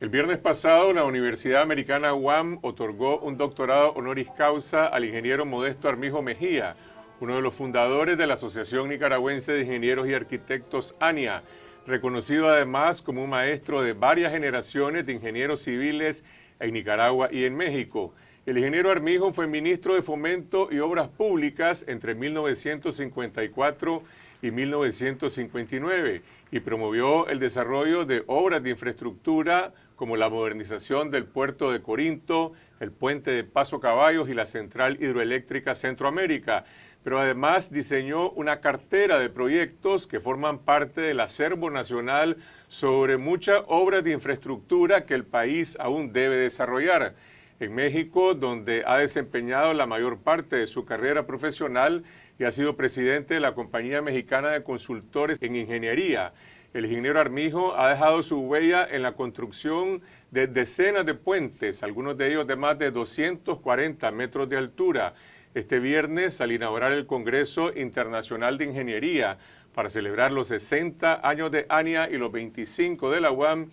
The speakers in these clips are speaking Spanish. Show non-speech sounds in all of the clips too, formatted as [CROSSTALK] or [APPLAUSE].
El viernes pasado, la Universidad Americana UAM otorgó un doctorado honoris causa al ingeniero Modesto Armijo Mejía, uno de los fundadores de la Asociación Nicaragüense de Ingenieros y Arquitectos ANIA, reconocido además como un maestro de varias generaciones de ingenieros civiles en Nicaragua y en México. El ingeniero Armijo fue ministro de Fomento y Obras Públicas entre 1954 y 1959 y promovió el desarrollo de obras de infraestructura como la modernización del puerto de Corinto, el puente de Paso Caballos y la central hidroeléctrica Centroamérica. Pero además diseñó una cartera de proyectos que forman parte del acervo nacional sobre muchas obras de infraestructura que el país aún debe desarrollar. En México, donde ha desempeñado la mayor parte de su carrera profesional y ha sido presidente de la Compañía Mexicana de Consultores en Ingeniería, el ingeniero Armijo ha dejado su huella en la construcción de decenas de puentes, algunos de ellos de más de 240 metros de altura. Este viernes, al inaugurar el Congreso Internacional de Ingeniería para celebrar los 60 años de ANIA y los 25 de la UAM,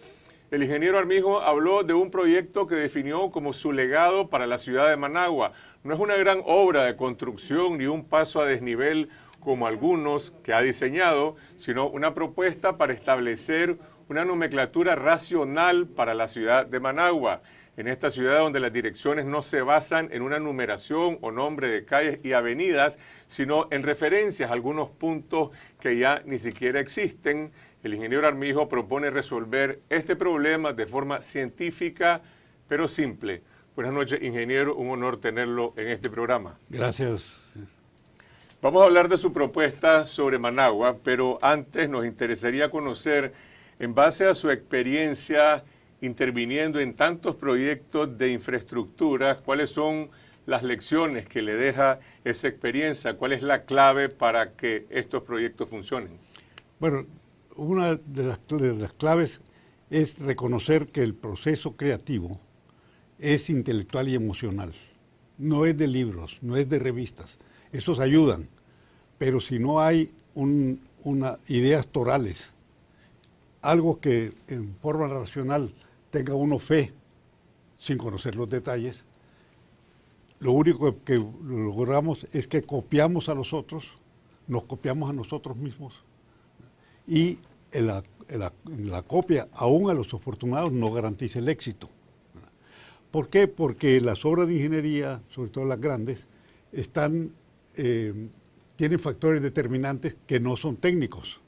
el ingeniero Armijo habló de un proyecto que definió como su legado para la ciudad de Managua. No es una gran obra de construcción ni un paso a desnivel como algunos que ha diseñado, sino una propuesta para establecer una nomenclatura racional para la ciudad de Managua. En esta ciudad donde las direcciones no se basan en una numeración o nombre de calles y avenidas, sino en referencias a algunos puntos que ya ni siquiera existen, el ingeniero Armijo propone resolver este problema de forma científica pero simple. Buenas noches, ingeniero. Un honor tenerlo en este programa. Gracias. Vamos a hablar de su propuesta sobre Managua, pero antes nos interesaría conocer, en base a su experiencia interviniendo en tantos proyectos de infraestructuras, cuáles son las lecciones que le deja esa experiencia, cuál es la clave para que estos proyectos funcionen. Bueno, una de las, claves es reconocer que el proceso creativo es intelectual y emocional, no es de libros, no es de revistas. Esos ayudan, pero si no hay una, ideas torales, algo que en forma racional tenga uno fe, sin conocer los detalles, lo único que logramos es que copiamos a los otros, nos copiamos a nosotros mismos y la, copia, aún a los afortunados, no garantiza el éxito. ¿Por qué? Porque las obras de ingeniería, sobre todo las grandes, están eh, tienen factores determinantes que no son técnicos,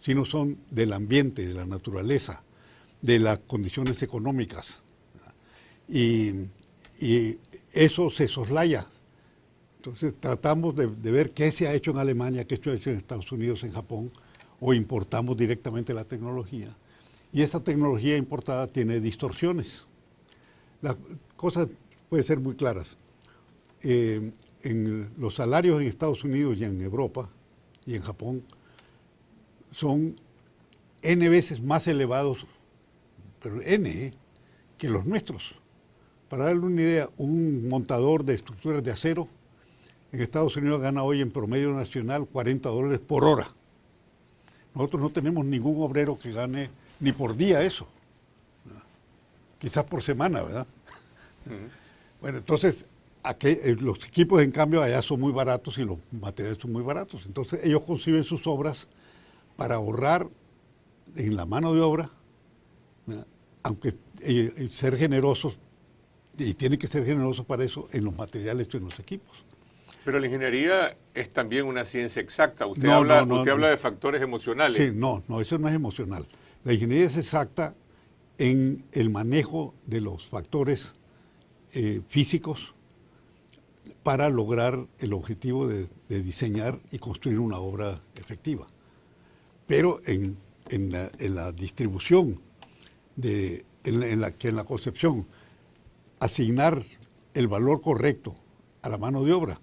sino son del ambiente, de la naturaleza, de las condiciones económicas. Y, eso se soslaya. Entonces tratamos de, ver qué se ha hecho en Alemania, qué se ha hecho en Estados Unidos, en Japón, o importamos directamente la tecnología. Y esa tecnología importada tiene distorsiones. Las cosas pueden ser muy claras. Eh, los salarios en Estados Unidos y en Europa y en Japón son n veces más elevados, pero n, ¿eh? que los nuestros. Para darle una idea, un montador de estructuras de acero en Estados Unidos gana hoy en promedio nacional 40 dólares por hora. Nosotros no tenemos ningún obrero que gane ni por día eso, quizás por semana, ¿verdad? Bueno, entonces eh, los equipos, en cambio, allá son muy baratos y los materiales son muy baratos. Entonces, ellos conciben sus obras para ahorrar en la mano de obra, aunque eh, eh, ser generosos, y tienen que ser generosos para eso en los materiales y en los equipos. Pero la ingeniería es también una ciencia exacta. Usted, habla, habla de factores emocionales. Sí, no, no, eso no es emocional. La ingeniería es exacta en el manejo de los factores físicos, para lograr el objetivo de, diseñar y construir una obra efectiva. Pero en, la, distribución, en la, concepción, asignar el valor correcto a la mano de obra.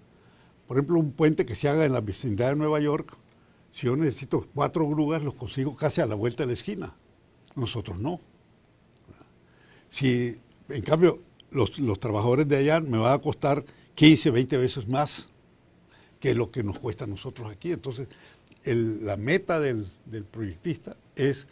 Por ejemplo, un puente que se haga en la vecindad de Nueva York, si yo necesito cuatro grúas, los consigo casi a la vuelta de la esquina. Nosotros no. Si, en cambio, los, los trabajadores de allá me va a costar 15, 20 veces más que lo que nos cuesta a nosotros aquí. Entonces, la meta del, proyectista es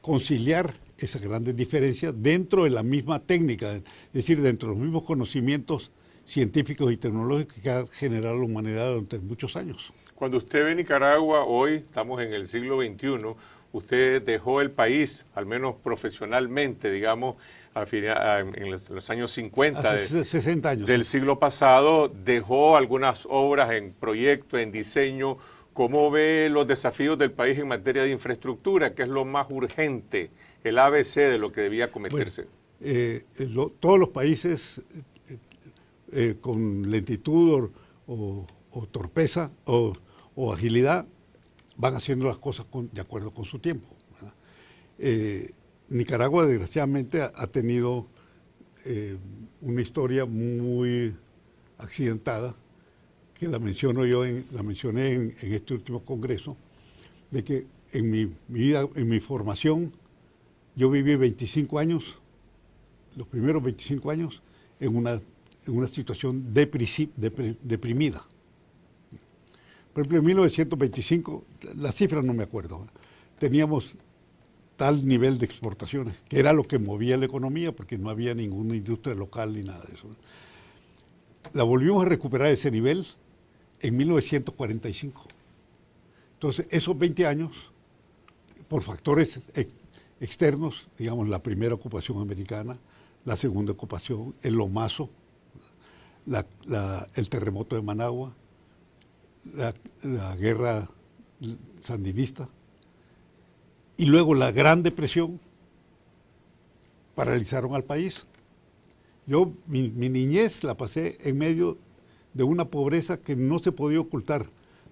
conciliar esas grandes diferencias dentro de la misma técnica, es decir, dentro de los mismos conocimientos científicos y tecnológicos que ha generado la humanidad durante muchos años. Cuando usted ve Nicaragua hoy, estamos en el siglo XXI, usted dejó el país, al menos profesionalmente, digamos, en los años 50 60 años. del siglo pasado, dejó algunas obras en proyecto, en diseño. ¿Cómo ve los desafíos del país en materia de infraestructura, que es lo más urgente, el ABC de lo que debía cometerse? Eh, todos los países eh, eh, con lentitud o, torpeza o, agilidad van haciendo las cosas de acuerdo con su tiempo. Eh, Nicaragua desgraciadamente ha, tenido eh, una historia muy accidentada, que la menciono yo, la mencioné en, este último congreso, de que en mi, vida, en mi formación, yo viví 25 años, los primeros 25 años, en una, en una situación deprimida. Por ejemplo, en 1925, las cifras no me acuerdo, teníamos tal nivel de exportaciones, que era lo que movía la economía, porque no había ninguna industria local ni nada de eso. La volvimos a recuperar ese nivel en 1945. Entonces, esos 20 años, por factores externos, digamos, la primera ocupación americana, la segunda ocupación, el lomazo, el terremoto de Managua, la guerra sandinista, y luego la Gran Depresión paralizaron al país. Yo mi, niñez la pasé en medio de una pobreza que no se podía ocultar,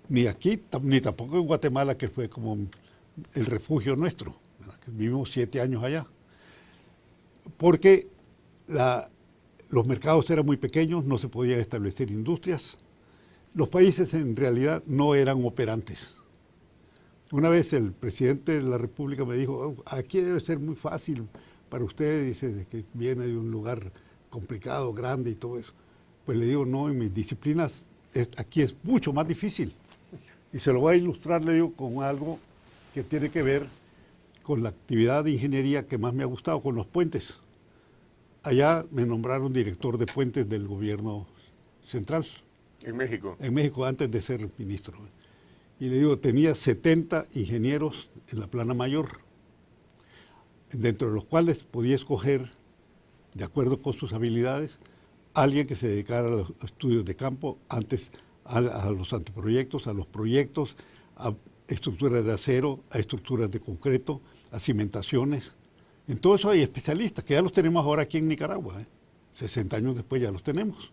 ni aquí, ni tampoco en Guatemala, que fue como el refugio nuestro. vivimos siete años allá. Porque los mercados eran muy pequeños, no se podían establecer industrias. Los países en realidad no eran operantes. Una vez el presidente de la República me dijo, oh, aquí debe ser muy fácil para usted, dice, que viene de un lugar complicado, grande y todo eso. Pues le digo, no, en mis disciplinas aquí es mucho más difícil. Y se lo voy a ilustrar, le digo, con algo que tiene que ver con la actividad de ingeniería que más me ha gustado, con los puentes. Allá me nombraron director de puentes del gobierno central. En México. En México, antes de ser ministro y le digo, tenía 70 ingenieros en la plana mayor, dentro de los cuales podía escoger, de acuerdo con sus habilidades, alguien que se dedicara a los estudios de campo, antes a, los anteproyectos, a los proyectos, a estructuras de acero, a estructuras de concreto, a cimentaciones. En todo eso hay especialistas, que ya los tenemos ahora aquí en Nicaragua. 60 ¿eh? años después ya los tenemos.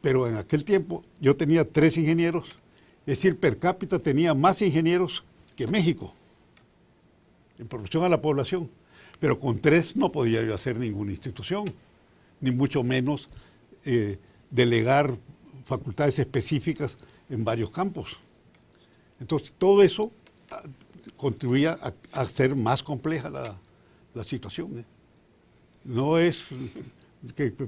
Pero en aquel tiempo yo tenía tres ingenieros es decir, per cápita tenía más ingenieros que México en proporción a la población. Pero con tres no podía yo hacer ninguna institución, ni mucho menos eh, delegar facultades específicas en varios campos. Entonces, todo eso ah, contribuía a, hacer más compleja la, situación. ¿eh? No es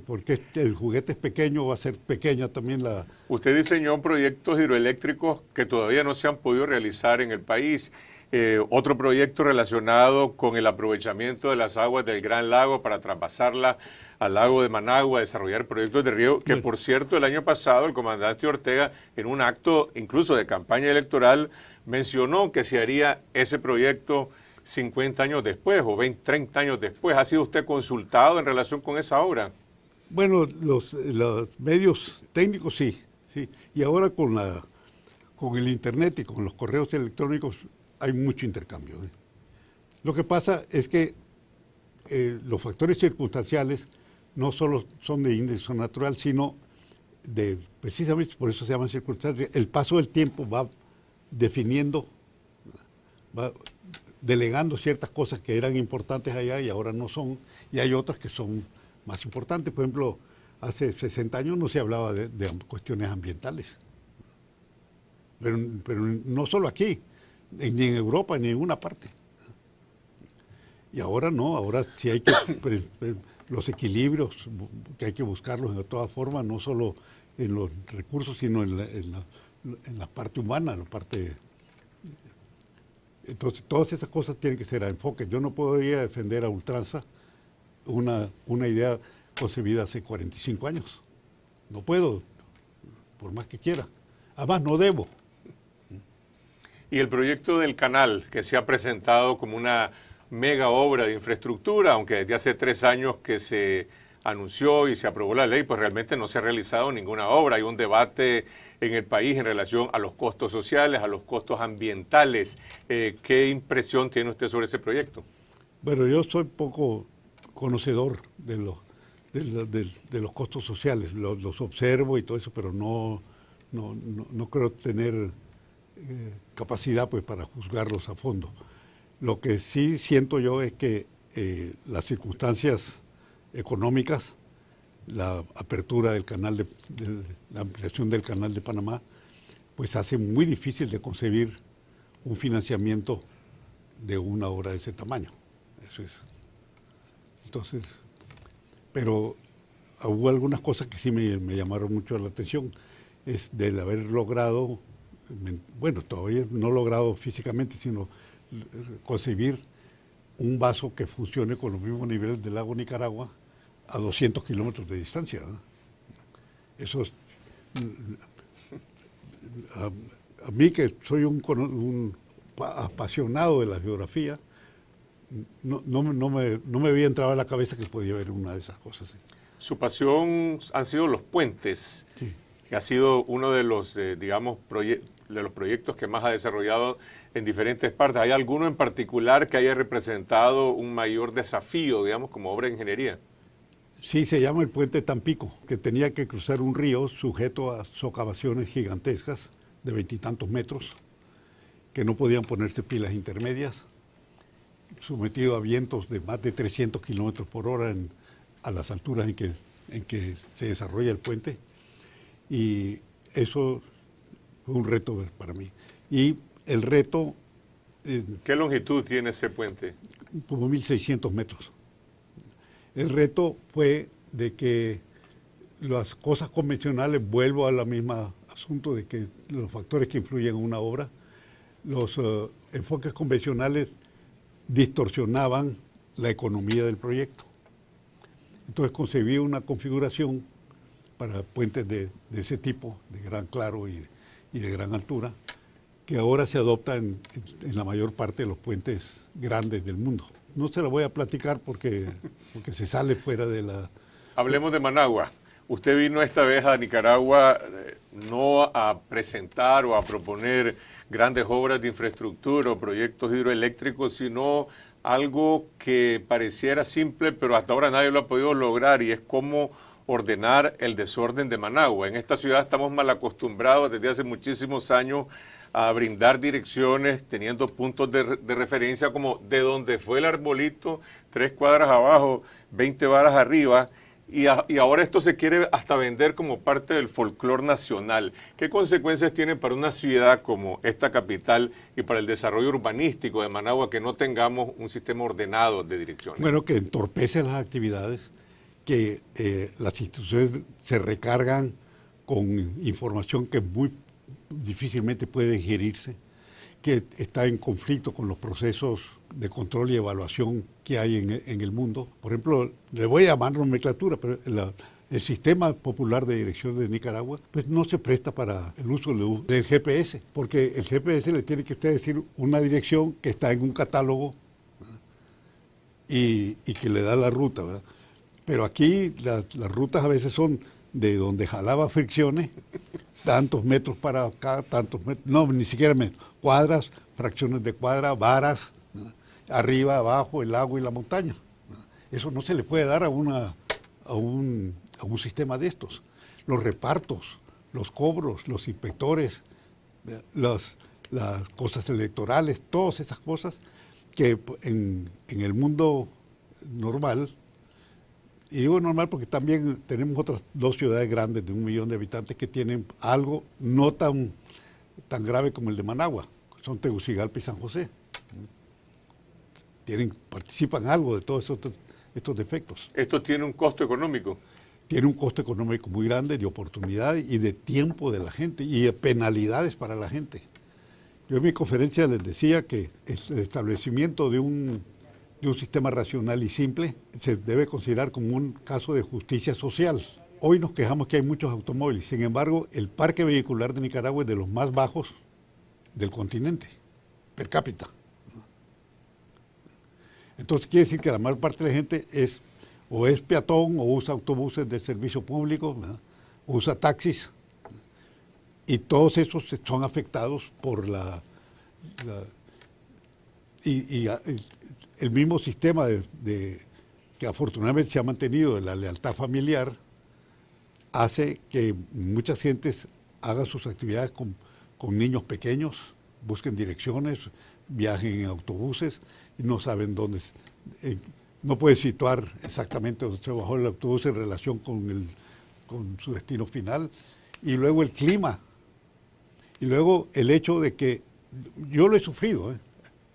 porque este, el juguete es pequeño, va a ser pequeña también la... Usted diseñó proyectos hidroeléctricos que todavía no se han podido realizar en el país. Eh, otro proyecto relacionado con el aprovechamiento de las aguas del Gran Lago para traspasarla al lago de Managua, desarrollar proyectos de río que por cierto el año pasado el comandante Ortega, en un acto incluso de campaña electoral, mencionó que se haría ese proyecto 50 años después o 20, 30 años después. ¿Ha sido usted consultado en relación con esa obra? Bueno, los, medios técnicos sí, sí. Y ahora con, la, con el Internet y con los correos electrónicos hay mucho intercambio. ¿eh? Lo que pasa es que eh, los factores circunstanciales no solo son de índice natural, sino de, precisamente por eso se llaman circunstancias, el paso del tiempo va definiendo, va delegando ciertas cosas que eran importantes allá y ahora no son, y hay otras que son más importantes. Por ejemplo, hace 60 años no se hablaba de, cuestiones ambientales, pero, no solo aquí, ni en Europa, ni en ninguna parte. Y ahora no, ahora sí hay que [COUGHS] los equilibrios que hay que buscarlos de todas formas, no solo en los recursos, sino en la, en la, en la parte humana, la parte entonces, todas esas cosas tienen que ser a enfoque. Yo no podría defender a ultranza una, una idea concebida hace 45 años. No puedo, por más que quiera. Además, no debo. Y el proyecto del canal, que se ha presentado como una mega obra de infraestructura, aunque desde hace tres años que se anunció y se aprobó la ley, pues realmente no se ha realizado ninguna obra. Hay un debate en el país en relación a los costos sociales, a los costos ambientales. Eh, ¿Qué impresión tiene usted sobre ese proyecto? Bueno, yo soy poco conocedor de los, de, los costos sociales, los, observo y todo eso, pero no, no, creo tener eh, capacidad pues, para juzgarlos a fondo. Lo que sí siento yo es que eh, las circunstancias económicas, la apertura del canal de, la ampliación del canal de Panamá, pues hace muy difícil de concebir un financiamiento de una obra de ese tamaño. Eso es. Entonces, pero hubo algunas cosas que sí me, me llamaron mucho la atención. Es del haber logrado, bueno, todavía no logrado físicamente, sino concebir un vaso que funcione con los mismos niveles del lago Nicaragua a 200 kilómetros de distancia. Eso es, a, mí que soy un, apasionado de la geografía, no, no, me, no me había entrado en la cabeza que podía haber una de esas cosas. Su pasión han sido los puentes, que ha sido uno de los, eh, digamos, de los proyectos que más ha desarrollado en diferentes partes. ¿Hay alguno en particular que haya representado un mayor desafío, digamos, como obra de ingeniería? Sí, se llama el puente Tampico, que tenía que cruzar un río sujeto a socavaciones gigantescas de veintitantos metros, que no podían ponerse pilas intermedias, sometido a vientos de más de 300 kilómetros por hora a las alturas en que, se desarrolla el puente. Y eso fue un reto para mí. Y el reto... Eh, ¿Qué longitud tiene ese puente? Como 1.600 metros. El reto fue de que las cosas convencionales, vuelvo al mismo asunto de que los factores que influyen en una obra, los eh, enfoques convencionales distorsionaban la economía del proyecto. Entonces concebí una configuración para puentes de, ese tipo, de gran claro y, de gran altura, que ahora se adopta en la mayor parte de los puentes grandes del mundo no se la voy a platicar porque, porque se sale fuera de la... Hablemos de Managua. Usted vino esta vez a Nicaragua eh, no a presentar o a proponer grandes obras de infraestructura o proyectos hidroeléctricos, sino algo que pareciera simple, pero hasta ahora nadie lo ha podido lograr y es cómo ordenar el desorden de Managua. En esta ciudad estamos mal acostumbrados desde hace muchísimos años a brindar direcciones teniendo puntos de, referencia como de donde fue el arbolito, tres cuadras abajo, 20 varas arriba, y, ahora esto se quiere hasta vender como parte del folclor nacional. ¿Qué consecuencias tiene para una ciudad como esta capital y para el desarrollo urbanístico de Managua que no tengamos un sistema ordenado de direcciones? Bueno, que entorpece las actividades, que eh, las instituciones se recargan con información que es muy difícilmente puede ingerirse, que está en conflicto con los procesos de control y evaluación que hay en, e, el mundo. Por ejemplo, le voy a llamar nomenclatura, pero el sistema popular de dirección de Nicaragua, pues no se presta para el uso del GPS, porque el GPS le tiene que usted decir una dirección que está en un catálogo y, que le da la ruta, ¿verdad? Pero aquí las rutas a veces son de donde jalaba fricciones, tantos metros para acá, tantos metros, no, ni siquiera metros, cuadras, fracciones de cuadra, varas, arriba, abajo, el agua y la montaña. Eso no se le puede dar a, una, a, un, a un sistema de estos. Los repartos, los cobros, los inspectores, las, las cosas electorales, todas esas cosas que en, en el mundo normal y digo normal porque también tenemos otras dos ciudades grandes de un millón de habitantes que tienen algo no tan, tan grave como el de Managua. Son Tegucigalpa y San José. Tienen, participan algo de todos estos, estos defectos. ¿Esto tiene un costo económico? Tiene un costo económico muy grande de oportunidades y de tiempo de la gente y de penalidades para la gente. Yo en mi conferencia les decía que el establecimiento de un de un sistema racional y simple se debe considerar como un caso de justicia social. Hoy nos quejamos que hay muchos automóviles, sin embargo, el parque vehicular de Nicaragua es de los más bajos del continente, per cápita. Entonces quiere decir que la mayor parte de la gente es o es peatón o usa autobuses de servicio público, usa taxis, y todos esos son afectados por la... y, el mismo sistema de, que afortunadamente se ha mantenido, de la lealtad familiar, hace que muchas gentes hagan sus actividades con, niños pequeños, busquen direcciones, viajen en autobuses y no saben dónde. no pueden situar exactamente dónde se bajó el autobús en relación con, con su destino final. Y luego el clima. Y luego el hecho de que yo lo he sufrido. ¿eh?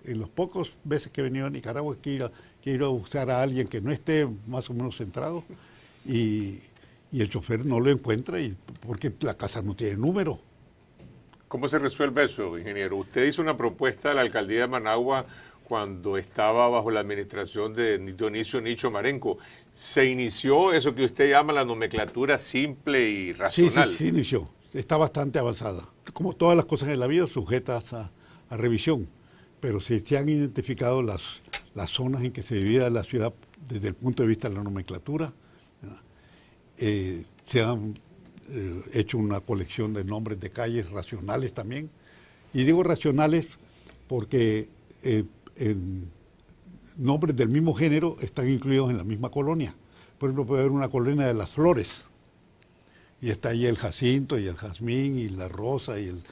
en los pocos veces que he venido a Nicaragua, quiero, quiero buscar a alguien que no esté más o menos centrado y, el chofer no lo encuentra y, porque la casa no tiene número. ¿Cómo se resuelve eso, ingeniero? Usted hizo una propuesta a la alcaldía de Managua cuando estaba bajo la administración de Dionisio Nicho Marenco. ¿Se inició eso que usted llama la nomenclatura simple y racional? Sí, sí, sí inició. Está bastante avanzada. Como todas las cosas en la vida, sujetas a, a revisión pero se, se han identificado las, las zonas en que se divide la ciudad desde el punto de vista de la nomenclatura. Eh, se han eh, hecho una colección de nombres de calles racionales también. Y digo racionales porque eh, nombres del mismo género están incluidos en la misma colonia. Por ejemplo, puede haber una colonia de las flores. Y está ahí el jacinto y el jazmín y la rosa y el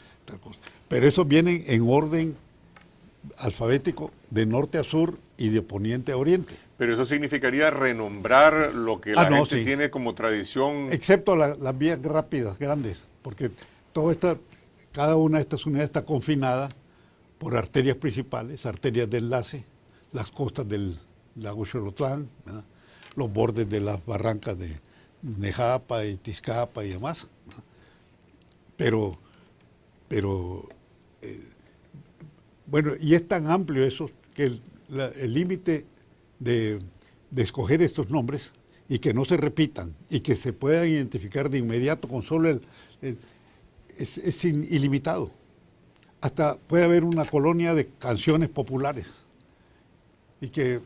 Pero eso vienen en orden alfabético de norte a sur y de poniente a oriente. Pero eso significaría renombrar lo que la ah, gente tiene como tradición. Excepto las vías rápidas, grandes, porque toda esta, cada una de estas unidades está confinada por arterias principales, arterias de enlace, las costas del lago Xolotlán, los bordes de las barrancas de Nejapa y Tizcapa y demás. Pero, pero eh, bueno, y es tan amplio eso que el límite de, escoger estos nombres y que no se repitan y que se puedan identificar de inmediato con solo el... es, ilimitado. Hasta puede haber una colonia de canciones populares y que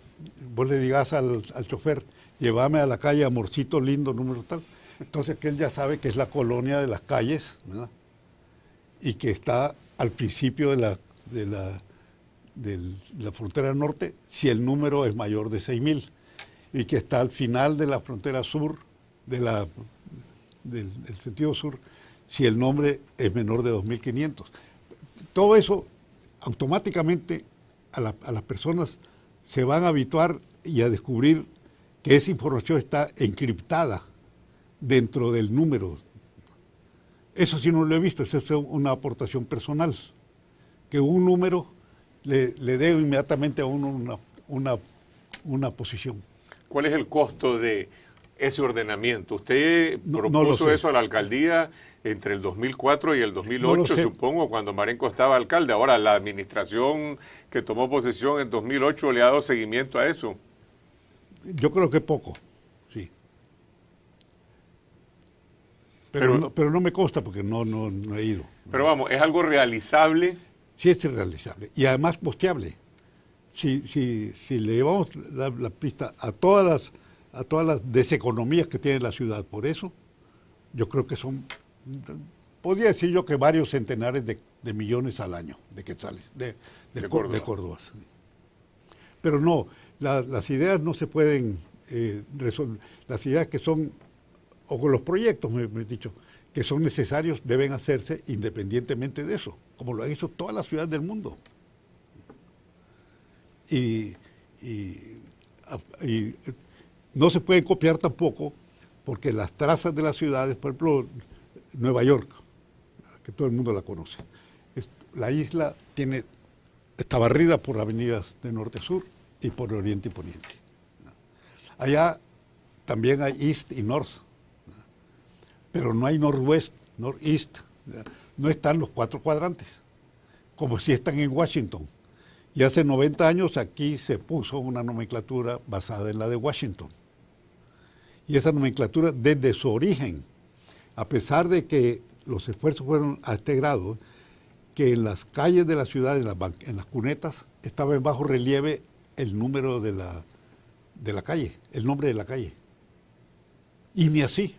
vos le digas al, chofer, llévame a la calle Amorcito Lindo, número tal. Entonces que él ya sabe que es la colonia de las calles ¿verdad? y que está al principio de la de la, la frontera norte si el número es mayor de 6.000 y que está al final de la frontera sur, de la, del, sentido sur, si el nombre es menor de 2.500. Todo eso automáticamente a, a, las personas se van a habituar y a descubrir que esa información está encriptada dentro del número. Eso sí no lo he visto, eso es una aportación personal que un número le, dé inmediatamente a uno una, una, posición. ¿Cuál es el costo de ese ordenamiento? Usted propuso eso a la alcaldía entre el 2004 y el 2008, supongo, cuando Marenco estaba alcalde. Ahora, la administración que tomó posesión en 2008 le ha dado seguimiento a eso. Yo creo que poco, sí. Pero, pero, no, me consta porque no, no, no, he ido. Pero vamos, ¿es algo realizable? Si es irrealizable y además posteable. Si, si, si le llevamos la, pista a todas, las, a todas las deseconomías que tiene la ciudad por eso, yo creo que son, podría decir yo que varios centenares de, millones al año de quetzales, de, de, Córdoba. Pero no, las ideas no se pueden eh, resolver, las ideas que son, o con los proyectos, me he dicho, que son necesarios deben hacerse independientemente de eso, como lo han hecho todas las ciudades del mundo. Y, no se puede copiar tampoco, porque las trazas de las ciudades, por ejemplo, Nueva York, que todo el mundo la conoce, la isla tiene, está barrida por avenidas de norte a sur y por oriente y poniente. Allá también hay east y north, pero no hay northwest, northeast, no están los cuatro cuadrantes, como si están en Washington. Y hace 90 años aquí se puso una nomenclatura basada en la de Washington. Y esa nomenclatura desde su origen, a pesar de que los esfuerzos fueron a este grado, que en las calles de la ciudad, en las, cunetas, estaba en bajo relieve el número de la, de la calle, el nombre de la calle. Y ni así.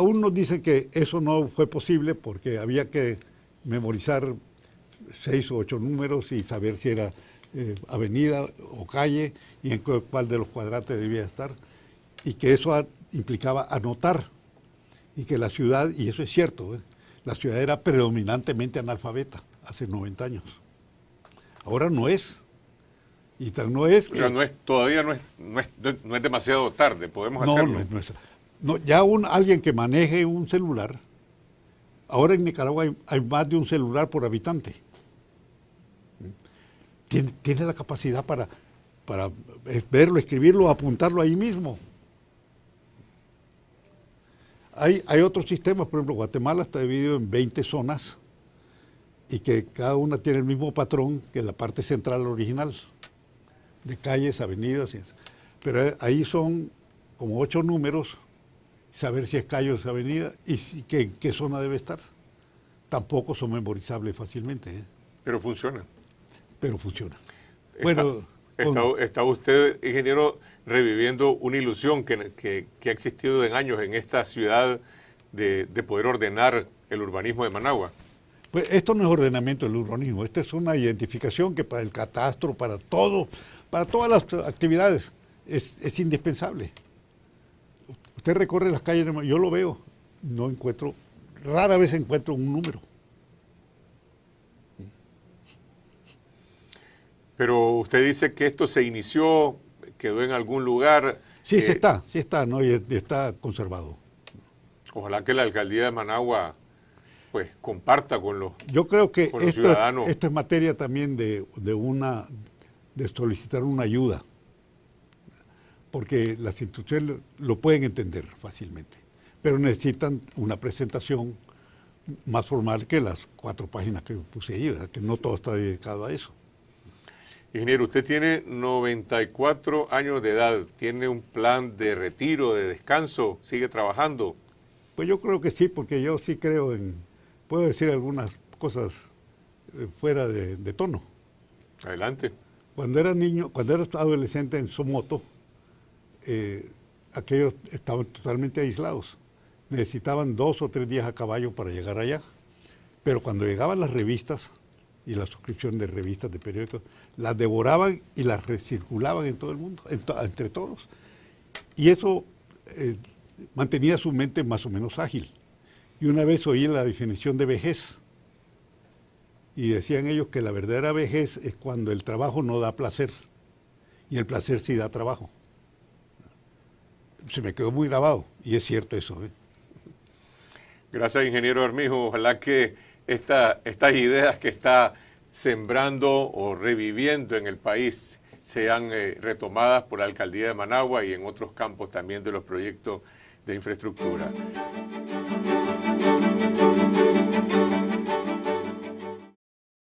Aún nos dicen que eso no fue posible porque había que memorizar seis o ocho números y saber si era eh, avenida o calle y en cuál de los cuadrantes debía estar. Y que eso implicaba anotar. Y que la ciudad, y eso es cierto, ¿eh? la ciudad era predominantemente analfabeta hace 90 años. Ahora no es. Y tal no es que... todavía no es, no es, demasiado tarde, podemos hacerlo ya un, alguien que maneje un celular, ahora en Nicaragua hay, más de un celular por habitante. Tiene, la capacidad para, para eh, verlo, escribirlo, apuntarlo ahí mismo. Hay, hay, otros sistemas, por ejemplo, Guatemala está dividido en 20 zonas y que cada una tiene el mismo patrón que la parte central original, de calles, avenidas, pero eh, ahí son como ocho números saber si es calle o es avenida y si, que, en qué zona debe estar. Tampoco son memorizables fácilmente. ¿eh? Pero funciona. Pero funciona. bueno, está, usted, ingeniero, reviviendo una ilusión que, ha existido en años en esta ciudad de, poder ordenar el urbanismo de Managua. Pues esto no es ordenamiento del urbanismo, esto es una identificación que para el catastro, para todo, para todas las actividades es indispensable. Usted recorre las calles, yo lo veo, no encuentro, rara vez encuentro un número. Pero usted dice que esto se inició, quedó en algún lugar. Sí, se eh, está, sí está, ¿no? Y está conservado. Ojalá que la alcaldía de Managua pues comparta con los Yo creo que esto, esto es materia también de una de solicitar una ayuda porque las instituciones lo pueden entender fácilmente, pero necesitan una presentación más formal que las cuatro páginas que puse ahí, que no todo está dedicado a eso. Ingeniero, usted tiene 94 años de edad, ¿tiene un plan de retiro, de descanso? ¿Sigue trabajando? Pues yo creo que sí, porque yo sí creo en, puedo decir algunas cosas eh, fuera de, de tono. Adelante. Cuando era niño, cuando era adolescente en su moto, eh, aquellos estaban totalmente aislados. Necesitaban dos o tres días a caballo para llegar allá. Pero cuando llegaban las revistas y la suscripción de revistas, de periódicos, las devoraban y las recirculaban en todo el mundo, entre todos. Y eso eh, mantenía su mente más o menos ágil. Y una vez oí la definición de vejez. Y decían ellos que la verdadera vejez es cuando el trabajo no da placer y el placer sí da trabajo se me quedó muy grabado y es cierto eso. ¿eh? Gracias, ingeniero Armijo. Ojalá que estas ideas que está sembrando o reviviendo en el país sean eh, retomadas por la Alcaldía de Managua y en otros campos también de los proyectos de infraestructura.